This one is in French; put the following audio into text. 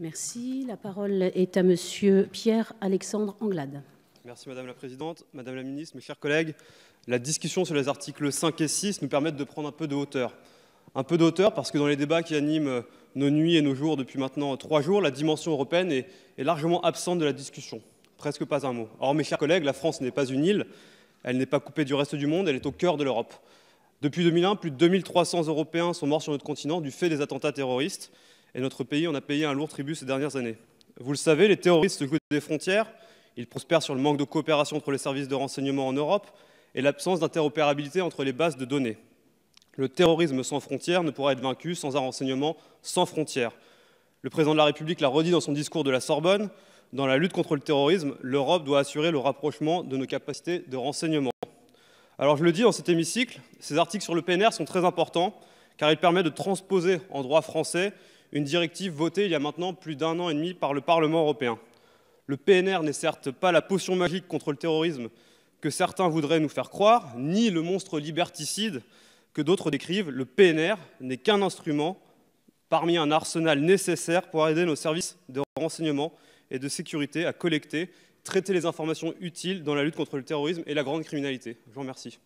Merci. La parole est à Monsieur Pierre-Alexandre Anglade. Merci Madame la Présidente, Madame la Ministre, mes chers collègues. La discussion sur les articles 5 et 6 nous permet de prendre un peu de hauteur. Un peu de hauteur parce que dans les débats qui animent nos nuits et nos jours depuis maintenant trois jours, la dimension européenne est, largement absente de la discussion. Presque pas un mot. Or, mes chers collègues, la France n'est pas une île, elle n'est pas coupée du reste du monde, elle est au cœur de l'Europe. Depuis 2001, plus de 2300 Européens sont morts sur notre continent du fait des attentats terroristes et notre pays en a payé un lourd tribut ces dernières années. Vous le savez, les terroristes se jouent des frontières, ils prospèrent sur le manque de coopération entre les services de renseignement en Europe et l'absence d'interopérabilité entre les bases de données. Le terrorisme sans frontières ne pourra être vaincu sans un renseignement sans frontières. Le président de la République l'a redit dans son discours de la Sorbonne, dans la lutte contre le terrorisme, l'Europe doit assurer le rapprochement de nos capacités de renseignement. Alors je le dis dans cet hémicycle, ces articles sur le PNR sont très importants car ils permettent de transposer en droit français une directive votée il y a maintenant plus d'un an et demi par le Parlement européen. Le PNR n'est certes pas la potion magique contre le terrorisme que certains voudraient nous faire croire, ni le monstre liberticide que d'autres décrivent. Le PNR n'est qu'un instrument parmi un arsenal nécessaire pour aider nos services de renseignement et de sécurité à collecter, traiter les informations utiles dans la lutte contre le terrorisme et la grande criminalité. Je vous remercie.